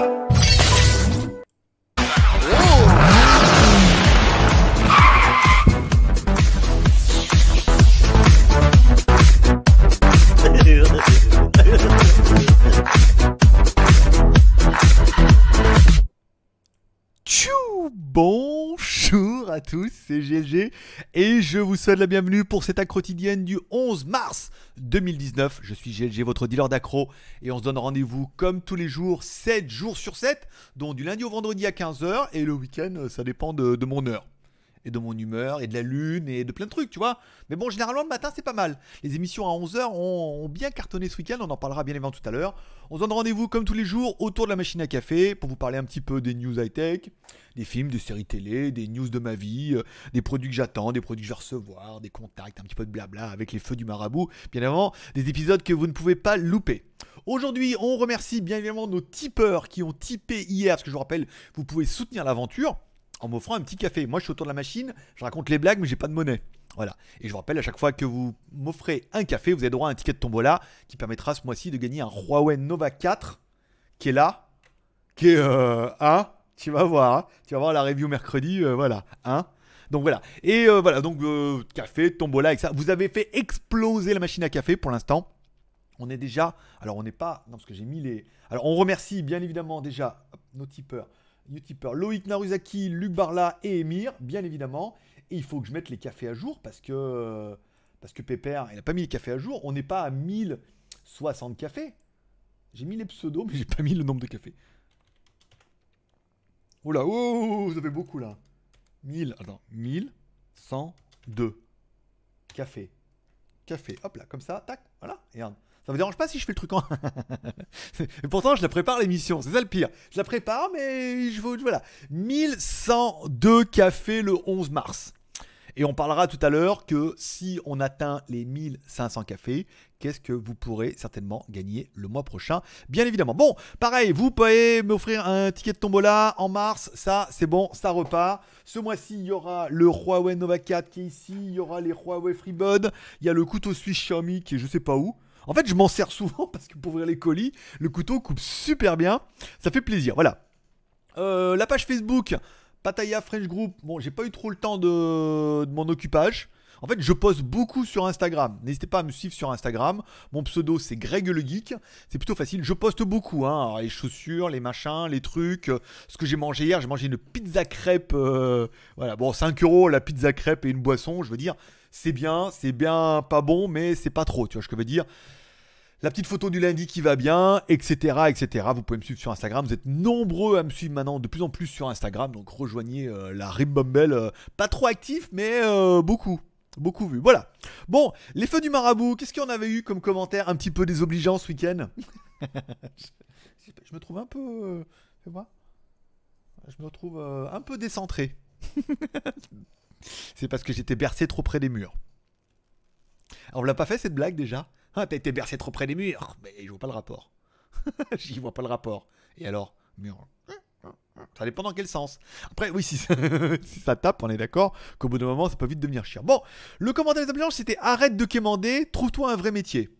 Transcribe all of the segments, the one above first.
you tous, c'est GLG et je vous souhaite la bienvenue pour cette accro quotidienne du 11 mars 2019. Je suis GLG, votre dealer d'accro et on se donne rendez-vous comme tous les jours, 7 jours sur 7, dont du lundi au vendredi à 15h et le week-end, ça dépend de mon heure de mon humeur et de la lune et de plein de trucs, tu vois. Mais bon, généralement le matin c'est pas mal. Les émissions à 11h ont, bien cartonné ce week-end, on en parlera bien évidemment tout à l'heure. On se donne rendez-vous comme tous les jours autour de la machine à café pour vous parler un petit peu des news high-tech, des films, des séries télé, des news de ma vie, euh, des produits que j'attends, des produits que je vais recevoir, des contacts, un petit peu de blabla avec les feux du marabout, bien évidemment, des épisodes que vous ne pouvez pas louper. Aujourd'hui, on remercie bien évidemment nos tipeurs qui ont tipé hier, parce que je vous rappelle, vous pouvez soutenir l'aventure en m'offrant un petit café. Moi, je suis autour de la machine, je raconte les blagues, mais j'ai pas de monnaie. Voilà. Et je vous rappelle, à chaque fois que vous m'offrez un café, vous avez droit à un ticket de tombola qui permettra ce mois-ci de gagner un Huawei Nova 4 qui est là, qui est euh, hein, tu vas voir, hein. tu vas voir la review mercredi, euh, voilà, hein. Donc voilà. Et euh, voilà, donc euh, café, tombola, ça. Vous avez fait exploser la machine à café pour l'instant. On est déjà. Alors, on n'est pas. Non, parce que j'ai mis les. Alors, on remercie bien évidemment déjà nos tipeurs. YouTuber Loïc Naruzaki, Luc Barla et Emir, bien évidemment. Et il faut que je mette les cafés à jour parce que, parce que Pépère, il n'a pas mis les cafés à jour. On n'est pas à 1060 cafés. J'ai mis les pseudos, mais j'ai pas mis le nombre de cafés. Oh là, vous oh, avez beaucoup là. 1000, attends, 1102 cafés. Café, hop là, comme ça, tac, voilà, regarde. Ça vous dérange pas si je fais le truc en. pourtant, je la prépare l'émission, c'est ça le pire. Je la prépare, mais je Voilà. 1102 cafés le 11 mars. Et on parlera tout à l'heure que si on atteint les 1500 cafés, qu'est-ce que vous pourrez certainement gagner le mois prochain, bien évidemment. Bon, pareil, vous pouvez m'offrir un ticket de tombola en mars, ça c'est bon, ça repart. Ce mois-ci, il y aura le Huawei Nova 4 qui est ici, il y aura les Huawei FreeBud, il y a le couteau suisse Xiaomi qui est je ne sais pas où. En fait, je m'en sers souvent parce que pour ouvrir les colis, le couteau coupe super bien. Ça fait plaisir. Voilà. Euh, la page Facebook, Pataya French Group. Bon, j'ai pas eu trop le temps de, mon occupage. En fait, je poste beaucoup sur Instagram. N'hésitez pas à me suivre sur Instagram. Mon pseudo, c'est Greg le Geek. C'est plutôt facile. Je poste beaucoup. Hein. les chaussures, les machins, les trucs. Ce que j'ai mangé hier, j'ai mangé une pizza crêpe. Euh, voilà, bon, 5 euros la pizza crêpe et une boisson. Je veux dire, c'est bien, c'est bien pas bon, mais c'est pas trop. Tu vois ce que je veux dire la petite photo du lundi qui va bien, etc., etc. Vous pouvez me suivre sur Instagram. Vous êtes nombreux à me suivre maintenant, de plus en plus sur Instagram. Donc rejoignez euh, la ribbombelle. Euh, pas trop actif, mais euh, beaucoup. Beaucoup vu. Voilà. Bon, les feux du marabout, qu'est-ce qu'on avait eu comme commentaire un petit peu désobligeant ce week-end je, me trouve un peu... moi Je me retrouve un peu décentré. C'est parce que j'étais bercé trop près des murs. On on l'a pas fait cette blague déjà ah, t'as été bercé trop près des murs. Mais je vois pas le rapport. J'y vois pas le rapport. Et alors Mur. Ça dépend dans quel sens. Après, oui, si ça, tape, on est d'accord qu'au bout d'un moment, ça peut vite devenir chiant. Bon, le commentaire des ambulances, c'était arrête de quémander, trouve-toi un vrai métier.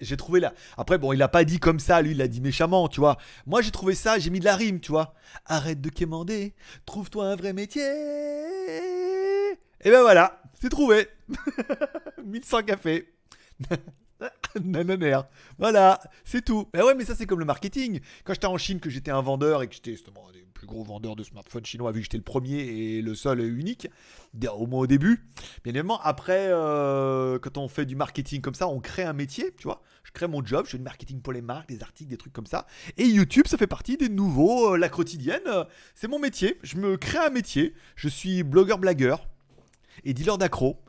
J'ai trouvé là. Après, bon, il l'a pas dit comme ça, lui, il l'a dit méchamment, tu vois. Moi, j'ai trouvé ça, j'ai mis de la rime, tu vois. Arrête de quémander, trouve-toi un vrai métier. Et ben voilà, c'est trouvé. 1100 cafés. Nananère. Voilà, c'est tout. Mais bah ouais, mais ça, c'est comme le marketing. Quand j'étais en Chine, que j'étais un vendeur et que j'étais justement le plus gros vendeur de smartphones chinois, vu que j'étais le premier et le seul et unique, au moins au début. Bien évidemment, après, euh, quand on fait du marketing comme ça, on crée un métier, tu vois. Je crée mon job, je fais du marketing pour les marques, des articles, des trucs comme ça. Et YouTube, ça fait partie des nouveaux, euh, la quotidienne. c'est mon métier. Je me crée un métier. Je suis blogueur-blagueur et dealer d'accro.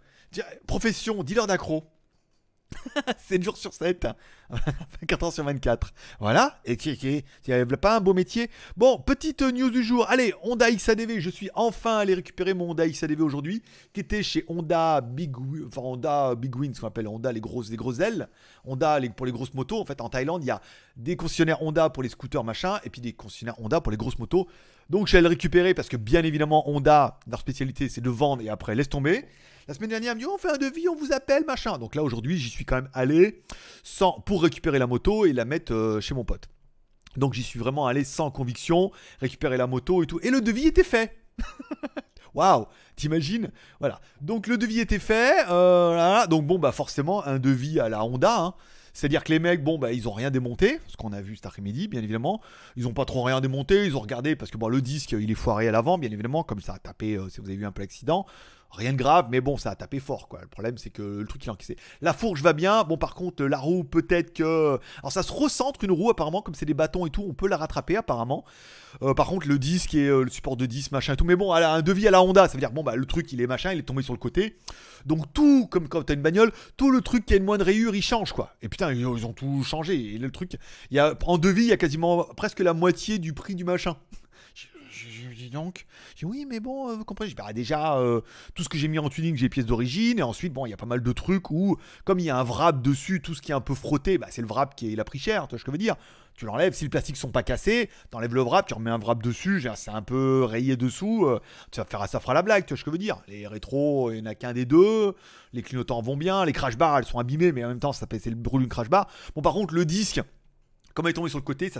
Profession, dealer d'accro. 7 jours sur 7, 24 heures sur 24. Voilà, et qui pas un beau métier. Bon, petite news du jour. Allez, Honda XADV, je suis enfin allé récupérer mon Honda XADV aujourd'hui, qui était chez Honda Big, enfin Honda Big Win, ce qu'on appelle Honda les grosses, les grosses ailes. Honda pour les grosses motos. En fait, en Thaïlande, il y a des concessionnaires Honda pour les scooters machin, et puis des concessionnaires Honda pour les grosses motos. Donc, je suis allé récupérer parce que bien évidemment, Honda, leur spécialité, c'est de vendre et après laisse tomber. La semaine dernière, elle me dit, on fait un devis, on vous appelle, machin. Donc là, aujourd'hui, j'y suis quand même allé sans, pour récupérer la moto et la mettre euh, chez mon pote. Donc j'y suis vraiment allé sans conviction, récupérer la moto et tout. Et le devis était fait. Waouh, t'imagines Voilà. Donc le devis était fait. Euh, Donc bon, bah forcément, un devis à la Honda. Hein. C'est-à-dire que les mecs, bon, bah, ils ont rien démonté, ce qu'on a vu cet après-midi, bien évidemment. Ils n'ont pas trop rien démonté, ils ont regardé, parce que bon, le disque, il est foiré à l'avant, bien évidemment, comme ça a tapé, euh, si vous avez vu un peu l'accident. Rien de grave, mais bon, ça a tapé fort, quoi. Le problème, c'est que le truc, il est encaissé. La fourche va bien. Bon, par contre, la roue, peut-être que. Alors, ça se recentre une roue, apparemment, comme c'est des bâtons et tout, on peut la rattraper, apparemment. Euh, par contre, le disque et euh, le support de disque, machin et tout. Mais bon, elle a un devis à la Honda. Ça veut dire, bon, bah, le truc, il est machin, il est tombé sur le côté. Donc, tout, comme quand t'as une bagnole, tout le truc qui a une moindre rayure, il change, quoi. Et putain, ils, ont tout changé. Et le truc, il y a, en devis, il y a quasiment presque la moitié du prix du machin donc. oui, mais bon, euh, vous comprenez. Bah, déjà, euh, tout ce que j'ai mis en tuning, j'ai pièces d'origine. Et ensuite, bon, il y a pas mal de trucs où, comme il y a un wrap dessus, tout ce qui est un peu frotté, bah, c'est le wrap qui est, a pris cher, tu vois ce que je veux dire. Tu l'enlèves, si les plastiques sont pas cassés, t'enlèves le wrap, tu remets un wrap dessus, c'est un peu rayé dessous, euh, ça, fera, ça fera la blague, tu vois ce que je veux dire. Les rétros, il n'y en a qu'un des deux, les clignotants vont bien, les crash bars, elles sont abîmées, mais en même temps, ça fait, c'est le brûle une crash bar. Bon, par contre, le disque, comme il est tombé sur le côté, ça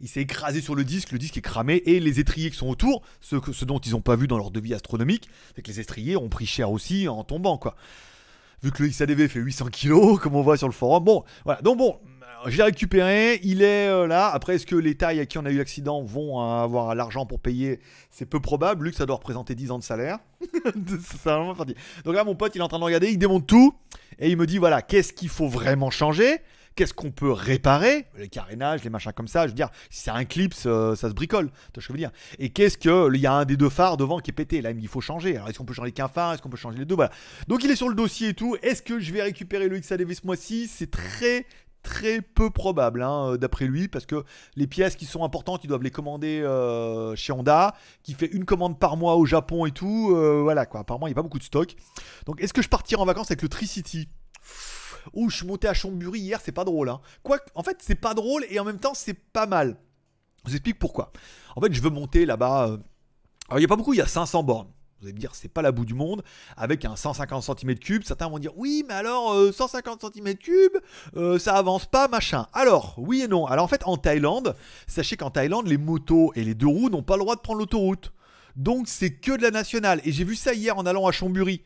il s'est écrasé sur le disque, le disque est cramé, et les étriers qui sont autour, ce, ce dont ils n'ont pas vu dans leur devis astronomique, c'est que les étriers ont pris cher aussi en tombant, quoi. Vu que le XADV fait 800 kilos, comme on voit sur le forum, bon, voilà. Donc bon, je l'ai récupéré, il est euh, là. Après, est-ce que les tailles à qui on a eu l'accident vont euh, avoir l'argent pour payer C'est peu probable, vu que ça doit représenter 10 ans de salaire. Donc là, mon pote, il est en train de regarder, il démonte tout, et il me dit, voilà, qu'est-ce qu'il faut vraiment changer Qu'est-ce qu'on peut réparer Les carénages, les machins comme ça. Je veux dire, si c'est un clip, euh, ça se bricole. Tu je veux dire. Et qu'est-ce que. Il y a un des deux phares devant qui est pété. Là, il faut changer. Alors, est-ce qu'on peut changer qu'un phare Est-ce qu'on peut changer les deux Voilà. Donc, il est sur le dossier et tout. Est-ce que je vais récupérer le XADV ce mois-ci C'est très, très peu probable hein, euh, d'après lui parce que les pièces qui sont importantes ils doivent les commander euh, chez Honda qui fait une commande par mois au Japon et tout voilà quoi apparemment il n'y a pas beaucoup de stock donc est-ce que je partirai en vacances avec le Tricity Ouh, je suis monté à Chambury hier, c'est pas drôle. Hein. Quoi, en fait, c'est pas drôle et en même temps, c'est pas mal. Je vous explique pourquoi. En fait, je veux monter là-bas. Euh, alors, il n'y a pas beaucoup, il y a 500 bornes. Vous allez me dire, c'est pas la boue du monde. Avec un 150 cm3, certains vont dire, oui, mais alors 150 euh, cm3, euh, ça avance pas, machin. Alors, oui et non. Alors, en fait, en Thaïlande, sachez qu'en Thaïlande, les motos et les deux roues n'ont pas le droit de prendre l'autoroute. Donc, c'est que de la nationale. Et j'ai vu ça hier en allant à Chambury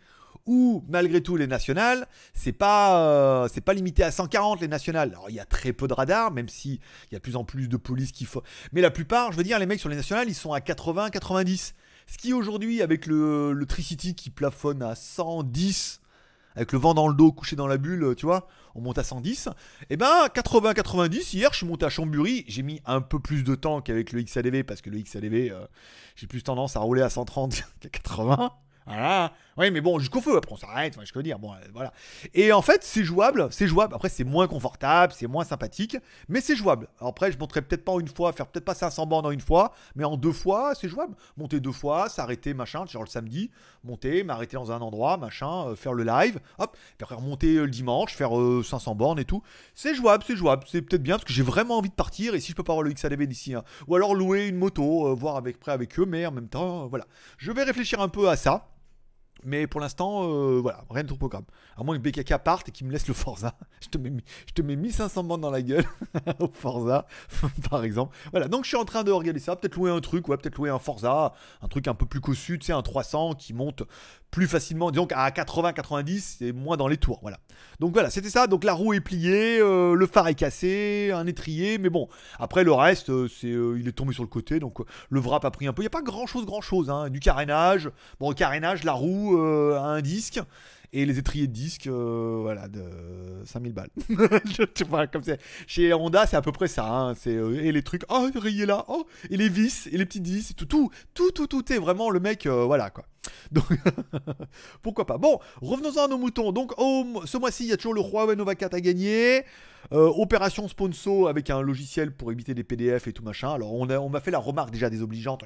où malgré tout les nationales, c'est pas euh, c'est pas limité à 140 les nationales. Alors il y a très peu de radars, même si il y a de plus en plus de police qui font... Mais la plupart, je veux dire, les mecs sur les nationales, ils sont à 80, 90. Ce qui aujourd'hui, avec le, Tricity qui plafonne à 110, avec le vent dans le dos, couché dans la bulle, tu vois, on monte à 110. Eh ben 80-90, hier je suis monté à Chambury. j'ai mis un peu plus de temps qu'avec le XADV, parce que le XADV, euh, j'ai plus tendance à rouler à 130 qu'à 80. Voilà. Oui, mais bon, jusqu'au feu, après on s'arrête, enfin, je peux dire, bon, euh, voilà. Et en fait, c'est jouable, c'est jouable. Après, c'est moins confortable, c'est moins sympathique, mais c'est jouable. après, je monterai peut-être pas une fois, faire peut-être pas 500 bornes en une fois, mais en deux fois, c'est jouable. Monter deux fois, s'arrêter, machin, genre le samedi, monter, m'arrêter dans un endroit, machin, euh, faire le live, hop, Faire après remonter euh, le dimanche, faire 500 bornes et tout. C'est jouable, c'est jouable, c'est peut-être bien parce que j'ai vraiment envie de partir et si je peux pas avoir le XADB d'ici, hein. ou alors louer une moto, voir avec près avec eux, mais en même temps, voilà. Je vais réfléchir un peu à ça. Mais pour l'instant, euh, voilà, rien de trop grave. À moins que BKK parte et qu'il me laisse le Forza. Je te mets, je te mets 1500 bandes dans la gueule au Forza, par exemple. Voilà, donc je suis en train de regarder ça. Peut-être louer un truc, ouais, peut-être louer un Forza, un truc un peu plus cossu, tu sais, un 300 qui monte plus facilement, disons à 80-90 et moins dans les tours. Voilà. Donc voilà, c'était ça. Donc la roue est pliée, euh, le phare est cassé, un étrier, mais bon. Après le reste, euh, c'est, euh, il est tombé sur le côté, donc le wrap a pris un peu. Il n'y a pas grand chose, grand chose. Hein. Du carénage, bon, carénage, la roue, un disque et les étriers de disques, euh, voilà, de 5000 balles. tu vois, comme Chez Honda, c'est à peu près ça. Hein. c'est, euh, et les trucs, oh, rayé là, oh, et les vis, et les petites vis, tout, tout, tout, tout, tout est vraiment le mec, euh, voilà, quoi. Donc, pourquoi pas. Bon, revenons-en à nos moutons. Donc, ce mois-ci, il y a toujours le Huawei Nova 4 à gagner. opération Sponso avec un logiciel pour éviter des PDF et tout machin. Alors, on m'a on fait la remarque déjà désobligeante.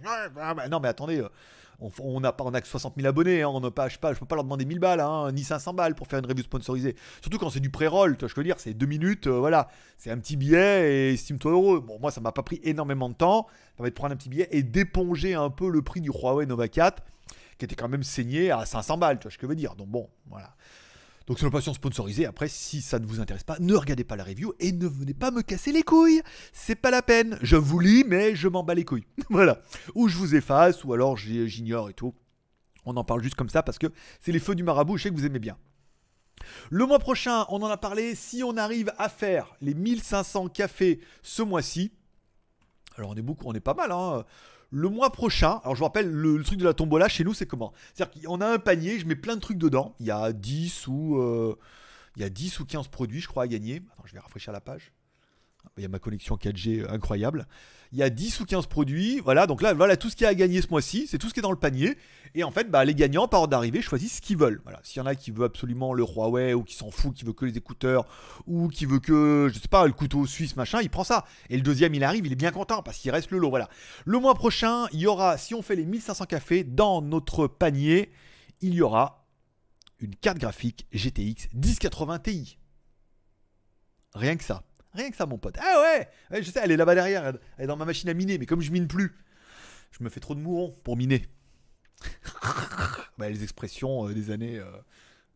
Non, mais attendez, on, n'a pas on a que 60 000 abonnés, hein, on pas, je, sais peux pas leur demander 1000 balles, hein, ni 500 balles pour faire une review sponsorisée. Surtout quand c'est du pré-roll, je veux dire, c'est deux minutes, euh, voilà, c'est un petit billet et estime-toi heureux. Bon, moi, ça m'a pas pris énormément de temps, ça va de prendre un petit billet et d'éponger un peu le prix du Huawei Nova 4, qui était quand même saigné à 500 balles, tu vois je veux dire. Donc bon, voilà. Donc c'est une passion sponsorisée. Après, si ça ne vous intéresse pas, ne regardez pas la review et ne venez pas me casser les couilles. C'est pas la peine. Je vous lis, mais je m'en bats les couilles. voilà. Ou je vous efface, ou alors j'ignore et tout. On en parle juste comme ça parce que c'est les feux du marabout. Je sais que vous aimez bien. Le mois prochain, on en a parlé. Si on arrive à faire les 1500 cafés ce mois-ci, alors on est beaucoup, on est pas mal. Hein le mois prochain, alors je vous rappelle, le, truc de la tombola chez nous, c'est comment C'est-à-dire qu'on a un panier, je mets plein de trucs dedans. Il y a 10 ou, euh, il y a 10 ou 15 produits, je crois, à gagner. Attends, je vais rafraîchir la page. Il y a ma connexion 4G incroyable. Il y a 10 ou 15 produits. Voilà, donc là, voilà tout ce qu'il y a à gagner ce mois-ci. C'est tout ce qui est dans le panier. Et en fait, bah, les gagnants, par ordre d'arrivée, choisissent ce qu'ils veulent. Voilà, s'il y en a qui veut absolument le Huawei ou qui s'en fout, qui veut que les écouteurs ou qui veut que, je sais pas, le couteau suisse, machin, il prend ça. Et le deuxième, il arrive, il est bien content parce qu'il reste le lot. Voilà. Le mois prochain, il y aura, si on fait les 1500 cafés, dans notre panier, il y aura une carte graphique GTX 1080 Ti. Rien que ça. Rien que ça, mon pote. Ah ouais, eh, Je sais, elle est là-bas derrière, elle, est dans ma machine à miner, mais comme je mine plus, je me fais trop de mourons pour miner. Bah, les expressions euh, des années. Euh,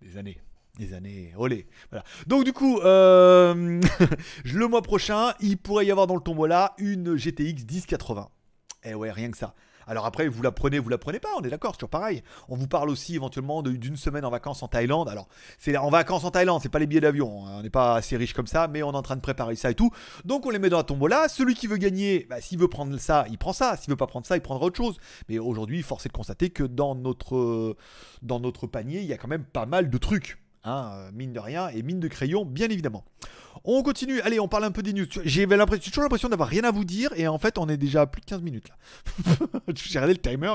des années. Des années. Olé. Voilà. Donc, du coup, euh, le mois prochain, il pourrait y avoir dans le tombeau-là une GTX 1080. Eh ouais, rien que ça. Alors après, vous la prenez, vous la prenez pas, on est d'accord, toujours pareil. On vous parle aussi éventuellement d'une semaine en vacances en Thaïlande. Alors, c'est en vacances en Thaïlande, c'est pas les billets d'avion, hein. on n'est pas assez riche comme ça, mais on est en train de préparer ça et tout. Donc on les met dans la tombola. Celui qui veut gagner, bah, s'il veut prendre ça, il prend ça. S'il veut pas prendre ça, il prendra autre chose. Mais aujourd'hui, force est de constater que dans notre, euh, dans notre panier, il y a quand même pas mal de trucs. Hein, euh, mine de rien et mine de crayon, bien évidemment. On continue, allez, on parle un peu des news. J'ai toujours l'impression d'avoir rien à vous dire et en fait, on est déjà à plus de 15 minutes là. J'ai regardé le timer,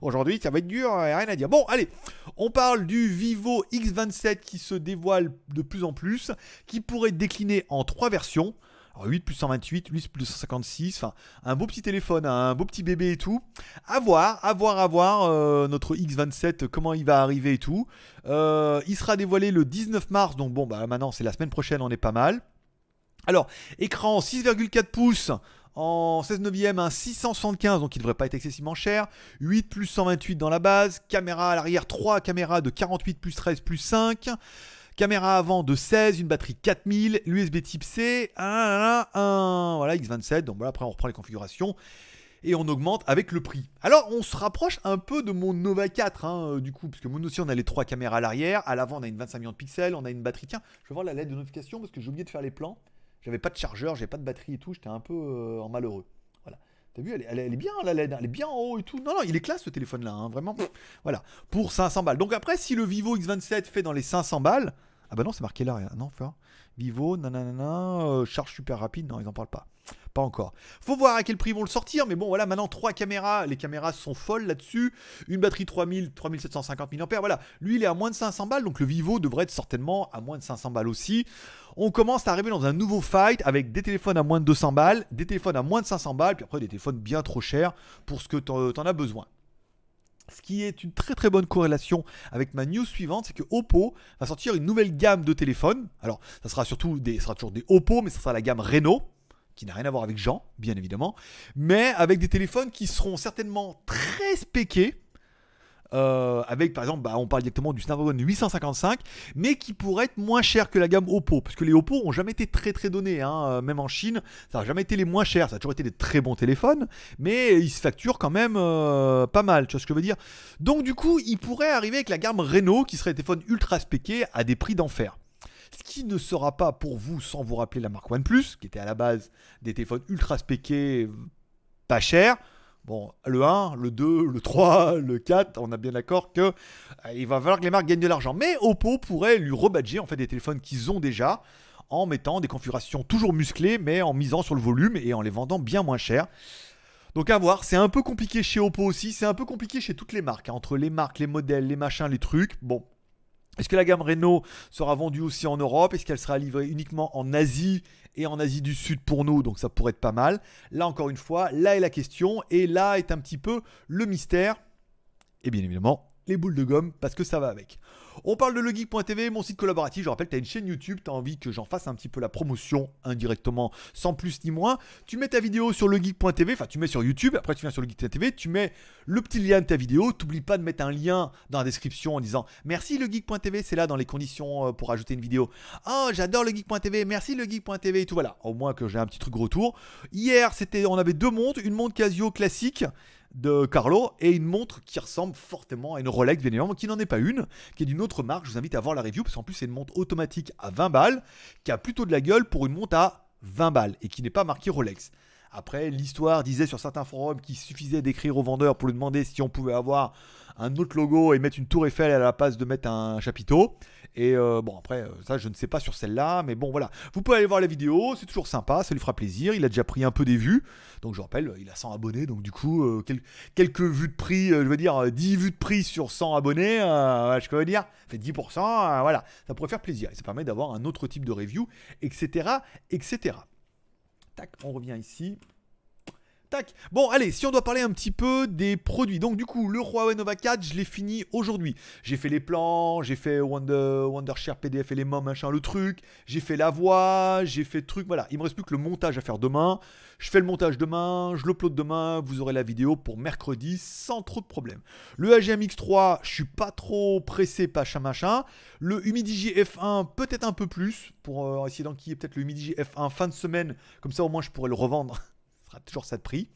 aujourd'hui, ça va être dur, euh, rien à dire. Bon, allez, on parle du Vivo X27 qui se dévoile de plus en plus, qui pourrait décliner en trois versions. 8 plus 128, 8 plus 256, enfin un beau petit téléphone, hein, un beau petit bébé et tout. À voir, à voir, à voir euh, notre X27, comment il va arriver et tout. Euh, il sera dévoilé le 19 mars, donc bon, bah maintenant c'est la semaine prochaine, on est pas mal. Alors, écran 6,4 pouces en 16 neuvième, un 675, donc il ne devrait pas être excessivement cher. 8 plus 128 dans la base, caméra à l'arrière, 3 caméras de 48 plus 13 plus 5. Caméra avant de 16, une batterie 4000, l'USB type C, un, 1, voilà, X27. Donc voilà, après on reprend les configurations et on augmente avec le prix. Alors on se rapproche un peu de mon Nova 4 hein, euh, du coup, parce que mon aussi on a les trois caméras à l'arrière, à l'avant on a une 25 millions de pixels, on a une batterie. Tiens, je vais voir la lettre de notification parce que j'ai oublié de faire les plans. J'avais pas de chargeur, j'avais pas de batterie et tout, j'étais un peu euh, en malheureux. T'as vu, elle, est bien, la LED, elle est bien en haut et tout. Non, non, il est classe ce téléphone-là, hein, vraiment. Voilà, pour 500 balles. Donc après, si le Vivo X27 fait dans les 500 balles, ah bah non, c'est marqué là, rien. Non, enfin, Vivo, nanana, euh, charge super rapide, non, ils n'en parlent pas. Pas encore. Faut voir à quel prix ils vont le sortir, mais bon, voilà, maintenant, trois caméras, les caméras sont folles là-dessus. Une batterie 3000, 3750 mAh, voilà. Lui, il est à moins de 500 balles, donc le Vivo devrait être certainement à moins de 500 balles aussi. On commence à arriver dans un nouveau fight avec des téléphones à moins de 200 balles, des téléphones à moins de 500 balles, puis après des téléphones bien trop chers pour ce que t'en as besoin. Ce qui est une très très bonne corrélation avec ma news suivante, c'est que Oppo va sortir une nouvelle gamme de téléphones. Alors, ça sera surtout des, ça sera toujours des Oppo, mais ça sera la gamme Renault, qui n'a rien à voir avec Jean, bien évidemment, mais avec des téléphones qui seront certainement très spéqués euh, avec par exemple, bah, on parle directement du Snapdragon 855, mais qui pourrait être moins cher que la gamme Oppo, parce que les Oppo ont jamais été très très donnés, hein, euh, même en Chine, ça n'a jamais été les moins chers, ça a toujours été des très bons téléphones, mais ils se facturent quand même euh, pas mal, tu vois ce que je veux dire. Donc du coup, il pourrait arriver avec la gamme Renault, qui serait des téléphone ultra spéqué à des prix d'enfer ce qui ne sera pas pour vous sans vous rappeler la marque OnePlus, qui était à la base des téléphones ultra spéqués, pas chers. Bon, le 1, le 2, le 3, le 4, on a bien d'accord que euh, il va falloir que les marques gagnent de l'argent. Mais Oppo pourrait lui rebadger en fait des téléphones qu'ils ont déjà en mettant des configurations toujours musclées mais en misant sur le volume et en les vendant bien moins cher. Donc à voir, c'est un peu compliqué chez Oppo aussi, c'est un peu compliqué chez toutes les marques, hein. entre les marques, les modèles, les machins, les trucs. Bon, est-ce que la gamme Renault sera vendue aussi en Europe Est-ce qu'elle sera livrée uniquement en Asie et en Asie du Sud pour nous Donc ça pourrait être pas mal. Là encore une fois, là est la question et là est un petit peu le mystère. Et bien évidemment, les boules de gomme parce que ça va avec. On parle de legeek.tv, mon site collaboratif. Je rappelle, tu as une chaîne YouTube, tu as envie que j'en fasse un petit peu la promotion indirectement, sans plus ni moins. Tu mets ta vidéo sur legeek.tv, enfin tu mets sur YouTube, après tu viens sur legeek.tv, tu mets le petit lien de ta vidéo. T'oublies pas de mettre un lien dans la description en disant merci legeek.tv, c'est là dans les conditions euh, pour ajouter une vidéo. Oh, j'adore legeek.tv, merci legeek.tv et tout voilà. Au moins que j'ai un petit truc retour. Hier, c'était on avait deux montres, une montre Casio classique de Carlo et une montre qui ressemble fortement à une Rolex, bien évidemment, qui n'en est pas une, qui est d'une autre marque. Je vous invite à voir la review parce qu'en plus, c'est une montre automatique à 20 balles qui a plutôt de la gueule pour une montre à 20 balles et qui n'est pas marquée Rolex. Après, l'histoire disait sur certains forums qu'il suffisait d'écrire au vendeur pour lui demander si on pouvait avoir un autre logo et mettre une tour Eiffel à la place de mettre un chapiteau. Et euh, bon, après, euh, ça, je ne sais pas sur celle-là, mais bon, voilà. Vous pouvez aller voir la vidéo, c'est toujours sympa, ça lui fera plaisir. Il a déjà pris un peu des vues. Donc, je rappelle, il a 100 abonnés, donc du coup, euh, quelques vues de prix, je veux dire, 10 vues de prix sur 100 abonnés, je peux dire, fait 10%, voilà, ça pourrait faire plaisir. Et ça permet d'avoir un autre type de review, etc., etc. Tac, on revient ici. Bon, allez, si on doit parler un petit peu des produits. Donc, du coup, le Huawei Nova 4, je l'ai fini aujourd'hui. J'ai fait les plans, j'ai fait Wonder, Wondershare PDF et les machin, le truc. J'ai fait la voix, j'ai fait le truc. Voilà, il me reste plus que le montage à faire demain. Je fais le montage demain, je l'upload demain. Vous aurez la vidéo pour mercredi sans trop de problèmes. Le AGMX 3, je suis pas trop pressé, pas machin. Le Humidigi F1, peut-être un peu plus pour euh, essayer d'enquiller peut-être le Humidigi F1 fin de semaine. Comme ça, au moins, je pourrais le revendre toujours ça de prix.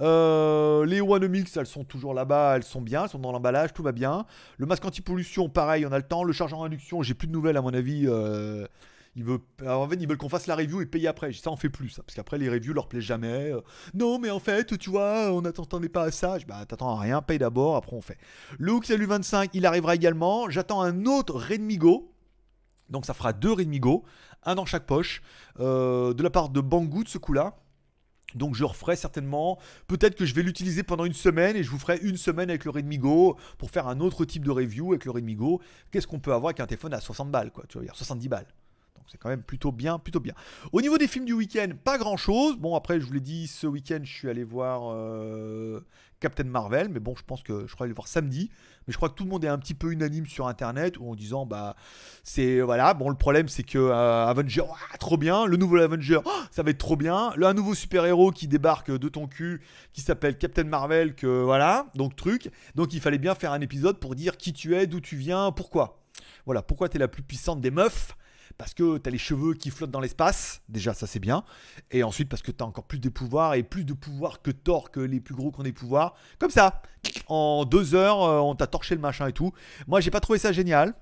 Euh, les les mix elles sont toujours là-bas, elles sont bien, elles sont dans l'emballage, tout va bien. Le masque anti-pollution, pareil, on a le temps. Le chargeur induction, j'ai plus de nouvelles à mon avis. Euh, ils en fait, ils veulent qu'on fasse la review et payer après. Ça, on fait plus, ça, hein, parce qu'après, les reviews leur plaisent jamais. Euh, non, mais en fait, tu vois, on n'attendait pas à ça. Je, bah, t'attends à rien, paye d'abord, après on fait. Le Hook Salut 25, il arrivera également. J'attends un autre Redmi Go. Donc, ça fera deux Redmi Go. un dans chaque poche, de la part de Banggood, ce coup-là. Donc je referai certainement, peut-être que je vais l'utiliser pendant une semaine et je vous ferai une semaine avec le Redmi Go pour faire un autre type de review avec le Redmi Go. Qu'est-ce qu'on peut avoir avec un téléphone à 60 balles quoi, tu dire, 70 balles c'est quand même plutôt bien, plutôt bien. Au niveau des films du week-end, pas grand-chose. Bon, après, je vous l'ai dit, ce week-end, je suis allé voir euh, Captain Marvel, mais bon, je pense que je crois aller le voir samedi. Mais je crois que tout le monde est un petit peu unanime sur Internet, ou en disant, bah, c'est voilà. Bon, le problème, c'est que Avengers euh, Avenger, trop bien. Le nouveau Avenger, oh, ça va être trop bien. Le, un nouveau super-héros qui débarque de ton cul, qui s'appelle Captain Marvel, que voilà, donc truc. Donc, il fallait bien faire un épisode pour dire qui tu es, d'où tu viens, pourquoi. Voilà, pourquoi tu es la plus puissante des meufs parce que t'as les cheveux qui flottent dans l'espace, déjà ça c'est bien, et ensuite parce que t'as encore plus de pouvoirs, et plus de pouvoir que Thor, que les plus gros qu'on ait des pouvoirs, comme ça, en deux heures, euh, on t'a torché le machin et tout. Moi j'ai pas trouvé ça génial,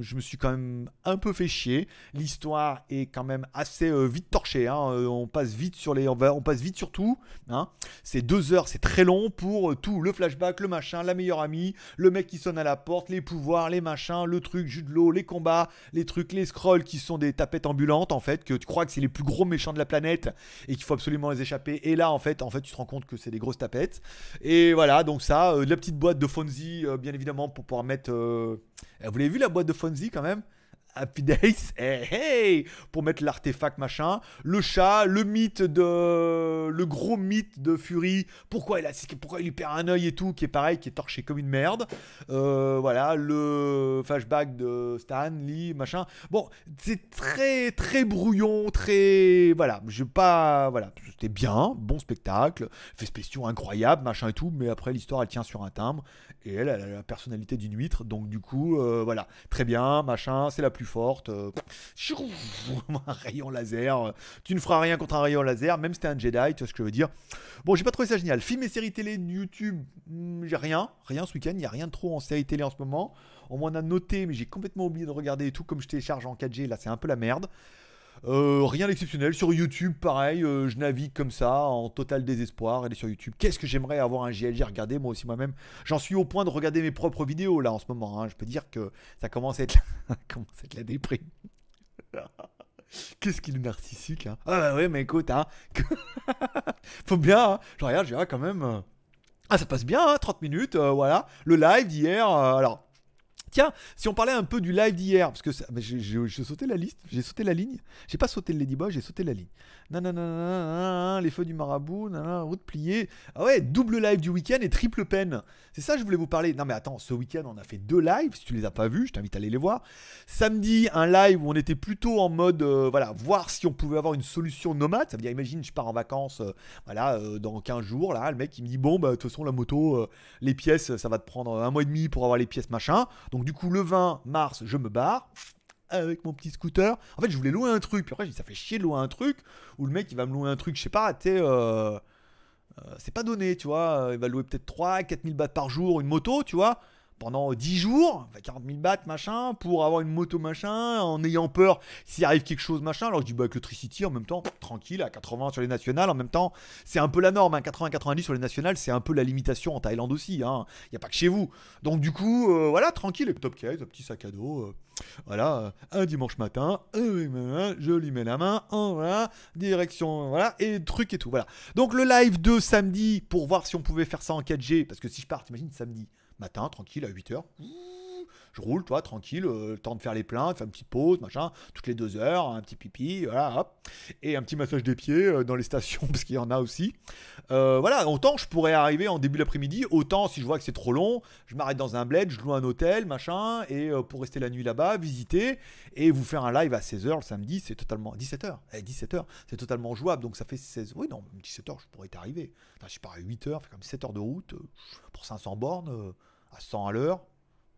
je me suis quand même un peu fait chier. L'histoire est quand même assez euh, vite torchée. Hein. Euh, on passe vite sur les, on, passe vite sur tout. Hein. C'est deux heures, c'est très long pour euh, tout le flashback, le machin, la meilleure amie, le mec qui sonne à la porte, les pouvoirs, les machins, le truc, jus de l'eau, les combats, les trucs, les scrolls qui sont des tapettes ambulantes en fait, que tu crois que c'est les plus gros méchants de la planète et qu'il faut absolument les échapper. Et là en fait, en fait, tu te rends compte que c'est des grosses tapettes. Et voilà, donc ça, la petite boîte de Fonzie, bien évidemment, pour pouvoir mettre. Vous l'avez vu la boîte de de quand même. Happy Days, eh, hey, pour mettre l'artefact machin, le chat, le mythe de, le gros mythe de Fury, pourquoi il pourquoi il lui perd un œil et tout, qui est pareil, qui est torché comme une merde, euh, voilà, le flashback de Stan Lee, machin. Bon, c'est très très brouillon, très voilà, je pas, voilà, c'était bien, bon spectacle, fait incroyable, machin et tout, mais après l'histoire elle tient sur un timbre et elle, a la personnalité d'une huître, donc du coup, euh, voilà, très bien, machin, c'est la plus forte. Euh, un rayon laser. Euh, tu ne feras rien contre un rayon laser, même si t'es un Jedi, tu vois ce que je veux dire. Bon, j'ai pas trouvé ça génial. film et séries télé, YouTube, hmm, j'ai rien. Rien ce week-end, il n'y a rien de trop en série télé en ce moment. On m'en a noté, mais j'ai complètement oublié de regarder et tout. Comme je télécharge en 4G, là c'est un peu la merde. Euh, rien d'exceptionnel. Sur YouTube, pareil, euh, je navigue comme ça, en total désespoir. Elle est sur YouTube. Qu'est-ce que j'aimerais avoir un JLG regarder moi aussi moi-même. J'en suis au point de regarder mes propres vidéos là en ce moment. Hein. Je peux dire que ça commence à être, la, commence à être la déprime. Qu'est-ce qu'il est narcissique. Hein. Ah bah ouais, mais écoute, hein. faut bien. Hein. Je regarde, je quand même. Euh, ah, ça passe bien, 30 hein, minutes, voilà. Le live d'hier, alors Tiens, si on parlait un peu du live d'hier, parce que ça, j'ai, sauté la liste, j'ai sauté la ligne. J'ai pas sauté le Ladyboy, j'ai sauté la ligne. na, les feux du marabout, route pliée. Ah ouais, double live du week-end et triple peine. C'est ça que je voulais vous parler. Non mais attends, ce week-end on a fait deux lives. Si tu les as pas vus, je t'invite à aller les voir. Samedi, un live où on était plutôt en mode, euh, voilà, voir si on pouvait avoir une solution nomade. Ça veut dire, imagine, je pars en vacances, euh, voilà, euh, dans 15 jours, là, le mec il me dit, bon, bah de toute façon la moto, les pièces, ça va te prendre un mois et demi pour avoir les pièces, machin. Donc donc du coup, le 20 mars, je me barre avec mon petit scooter. En fait, je voulais louer un truc. Puis après, dit, ça fait chier de louer un truc. Ou le mec, il va me louer un truc, je sais pas, tu euh, euh, c'est pas donné, tu vois. Euh, il va louer peut-être 3, 4000 bahts par jour, une moto, tu vois pendant 10 jours, 40 000 bahts, machin, pour avoir une moto, machin, en ayant peur s'il arrive quelque chose, machin. Alors je dis, bah, avec le en même temps, tranquille, à 80 sur les nationales, en même temps, c'est un peu la norme, hein, 80-90 sur les nationales, c'est un peu la limitation en Thaïlande aussi, il hein. n'y a pas que chez vous. Donc du coup, euh, voilà, tranquille, et top case, un petit sac à dos, euh, voilà, euh, un dimanche matin, je lui mets la main, voilà, direction, voilà, et truc et tout, voilà. Donc le live de samedi, pour voir si on pouvait faire ça en 4G, parce que si je pars, t'imagines, samedi matin, tranquille, à 8h. Je roule, toi, tranquille, euh, le temps de faire les pleins, faire une petite pause, machin, toutes les deux heures, un petit pipi, voilà, hop. Et un petit massage des pieds euh, dans les stations, parce qu'il y en a aussi. Euh, voilà, autant je pourrais arriver en début d'après-midi, autant si je vois que c'est trop long, je m'arrête dans un bled, je loue un hôtel, machin, et pour rester la nuit là-bas, visiter, et vous faire un live à 16h le samedi, c'est totalement. 17h, eh, 17h, c'est totalement jouable, donc ça fait 16. Oui, non, 17h, je pourrais t'arriver. Enfin, je pars à 8h, comme 7h de route, pour 500 bornes à 100 à l'heure,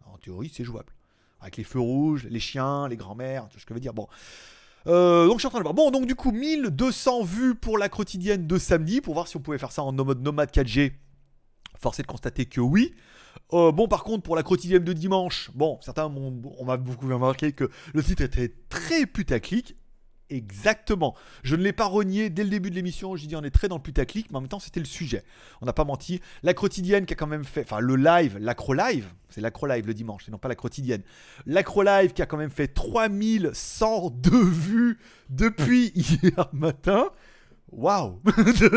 en théorie, c'est jouable. Avec les feux rouges, les chiens, les grands-mères, tout ce que je veux dire. Bon. Euh, donc je suis en train de voir. Bon, donc du coup, 1200 vues pour la quotidienne de samedi, pour voir si on pouvait faire ça en mode nomade 4G. Force de constater que oui. Euh, bon, par contre, pour la quotidienne de dimanche, bon, certains, on, m'a beaucoup remarqué que le titre était très putaclic, Exactement. Je ne l'ai pas renié dès le début de l'émission. J'ai dit on est très dans le putaclic, mais en même temps c'était le sujet. On n'a pas menti. La quotidienne qui a quand même fait, enfin le live, lacro live, c'est lacro live le dimanche, et non pas la quotidienne. lacro live qui a quand même fait 3102 vues depuis hier matin. Waouh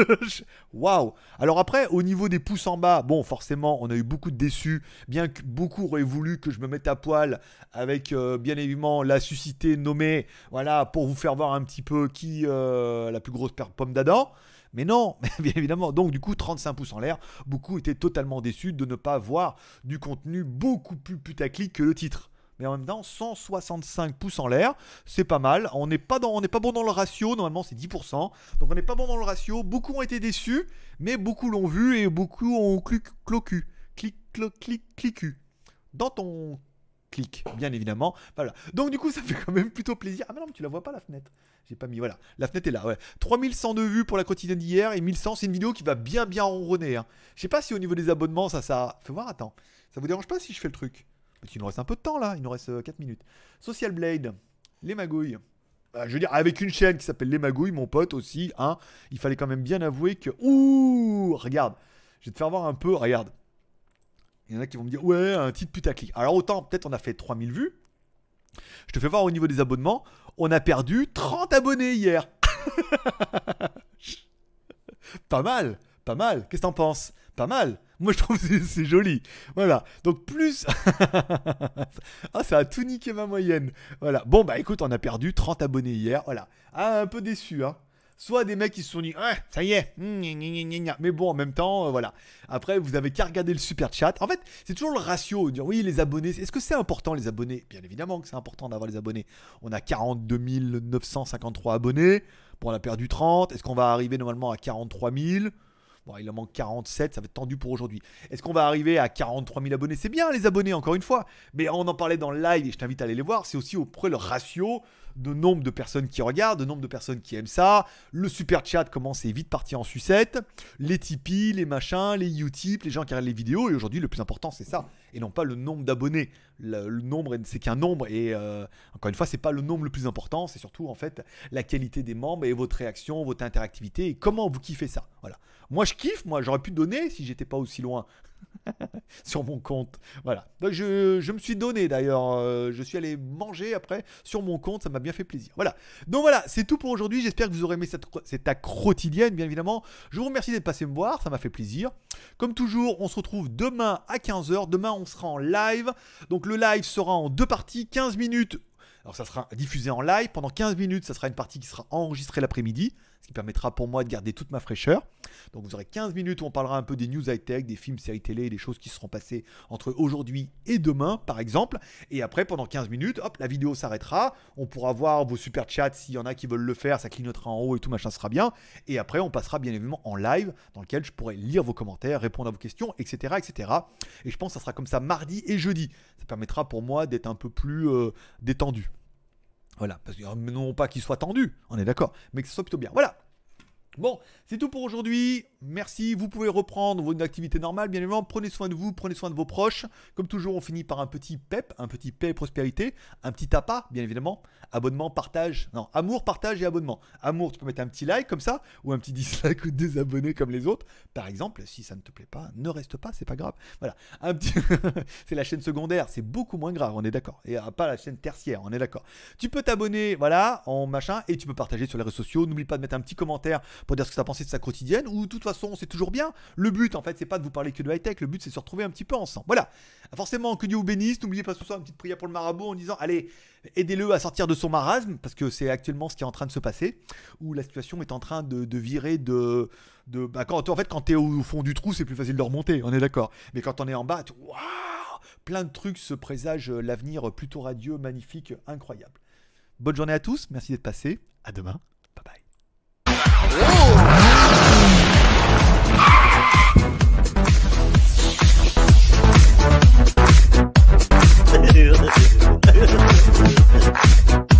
Waouh Alors après, au niveau des pouces en bas, bon, forcément, on a eu beaucoup de déçus, bien que beaucoup auraient voulu que je me mette à poil avec, euh, bien évidemment, la suscité nommée, voilà, pour vous faire voir un petit peu qui euh, la plus grosse pomme d'Adam. Mais non, bien évidemment. Donc du coup, 35 pouces en l'air, beaucoup étaient totalement déçus de ne pas voir du contenu beaucoup plus putaclic que le titre mais en même temps 165 pouces en l'air, c'est pas mal. On n'est pas, dans, on pas bon dans le ratio, normalement c'est 10%, donc on n'est pas bon dans le ratio. Beaucoup ont été déçus, mais beaucoup l'ont vu et beaucoup ont clic, clocu, clic, clic, clicu. Dans ton clic, bien évidemment. Voilà. Donc du coup, ça fait quand même plutôt plaisir. Ah mais non, mais tu la vois pas la fenêtre. J'ai pas mis, voilà. La fenêtre est là, ouais. 3100 de vues pour la quotidienne d'hier et 1100, c'est une vidéo qui va bien bien ronronner. Hein. Je sais pas si au niveau des abonnements, ça, ça... Fais voir, attends. Ça vous dérange pas si je fais le truc il nous reste un peu de temps là, il nous reste 4 euh, minutes. Social Blade, les magouilles. Bah, je veux dire, avec une chaîne qui s'appelle Les Magouilles, mon pote aussi, hein, il fallait quand même bien avouer que. Ouh Regarde, je vais te faire voir un peu, regarde. Il y en a qui vont me dire, ouais, un petit putaclic. Alors autant, peut-être on a fait 3000 vues. Je te fais voir au niveau des abonnements, on a perdu 30 abonnés hier. pas mal, pas mal. Qu'est-ce que t'en penses pas mal. Moi, je trouve c'est joli. Voilà. Donc, plus. ah, ça a tout niqué ma moyenne. Voilà. Bon, bah écoute, on a perdu 30 abonnés hier. Voilà. Ah, un peu déçu, hein. Soit des mecs qui se sont dit, ah, ça y est, hmm, mais bon, en même temps, euh, voilà. Après, vous avez qu'à regarder le super chat. En fait, c'est toujours le ratio. Dire, oui, les abonnés, est-ce que c'est important les abonnés Bien évidemment que c'est important d'avoir les abonnés. On a 42 953 abonnés. Bon, on a perdu 30. Est-ce qu'on va arriver normalement à 43 000 Bon, il en manque 47, ça va être tendu pour aujourd'hui. Est-ce qu'on va arriver à 43 000 abonnés C'est bien les abonnés, encore une fois. Mais on en parlait dans le live et je t'invite à aller les voir. C'est aussi auprès le ratio de nombre de personnes qui regardent, de nombre de personnes qui aiment ça. Le super chat commence et vite parti en sucette. Les Tipeee, les machins, les Utip, les gens qui regardent les vidéos. Et aujourd'hui, le plus important, c'est ça. Et non pas le nombre d'abonnés. Le, nombre, c'est qu'un nombre. Et euh, encore une fois, c'est pas le nombre le plus important. C'est surtout, en fait, la qualité des membres et votre réaction, votre interactivité et comment vous kiffez ça. Voilà. Moi, je kiffe. Moi, j'aurais pu donner si j'étais pas aussi loin. sur mon compte. Voilà. Donc je, me suis donné d'ailleurs. Euh, je suis allé manger après sur mon compte. Ça m'a bien fait plaisir. Voilà. Donc voilà, c'est tout pour aujourd'hui. J'espère que vous aurez aimé cette, cette quotidienne, bien évidemment. Je vous remercie d'être passé me voir. Ça m'a fait plaisir. Comme toujours, on se retrouve demain à 15h. Demain, on sera en live. Donc le live sera en deux parties 15 minutes. Alors ça sera diffusé en live. Pendant 15 minutes, ça sera une partie qui sera enregistrée l'après-midi ce qui permettra pour moi de garder toute ma fraîcheur. Donc vous aurez 15 minutes où on parlera un peu des news high-tech, des films, séries télé, des choses qui seront passées entre aujourd'hui et demain, par exemple. Et après, pendant 15 minutes, hop, la vidéo s'arrêtera. On pourra voir vos super chats s'il y en a qui veulent le faire, ça clignotera en haut et tout, machin sera bien. Et après, on passera bien évidemment en live dans lequel je pourrai lire vos commentaires, répondre à vos questions, etc. etc. Et je pense que ça sera comme ça mardi et jeudi. Ça permettra pour moi d'être un peu plus euh, détendu. Voilà, parce que euh, non pas qu'il soit tendu, on est d'accord, mais que ce soit plutôt bien. Voilà, Bon, c'est tout pour aujourd'hui. Merci. Vous pouvez reprendre vos activités normales, bien évidemment. Prenez soin de vous, prenez soin de vos proches. Comme toujours, on finit par un petit PEP, un petit paix et prospérité, un petit tapa, bien évidemment. Abonnement, partage. Non, amour, partage et abonnement. Amour, tu peux mettre un petit like comme ça, ou un petit dislike ou désabonner comme les autres. Par exemple, si ça ne te plaît pas, ne reste pas, c'est pas grave. Voilà. Un petit. c'est la chaîne secondaire, c'est beaucoup moins grave, on est d'accord. Et ah, pas la chaîne tertiaire, on est d'accord. Tu peux t'abonner, voilà, en machin, et tu peux partager sur les réseaux sociaux. N'oublie pas de mettre un petit commentaire pour dire ce que tu as pensé de sa quotidienne, ou de toute façon, c'est toujours bien. Le but, en fait, c'est pas de vous parler que de high-tech, le but, c'est de se retrouver un petit peu ensemble. Voilà. Forcément, que Dieu vous bénisse. N'oubliez pas ce soir une petite prière pour le marabout en disant, allez, aidez-le à sortir de son marasme, parce que c'est actuellement ce qui est en train de se passer, où la situation est en train de, virer de. de bah, en fait, quand tu es au fond du trou, c'est plus facile de remonter, on est d'accord. Mais quand on est en bas, plein de trucs se présagent euh, l'avenir plutôt radieux, magnifique, incroyable. Bonne journée à tous, merci d'être passé. à demain, bye bye. Thank you.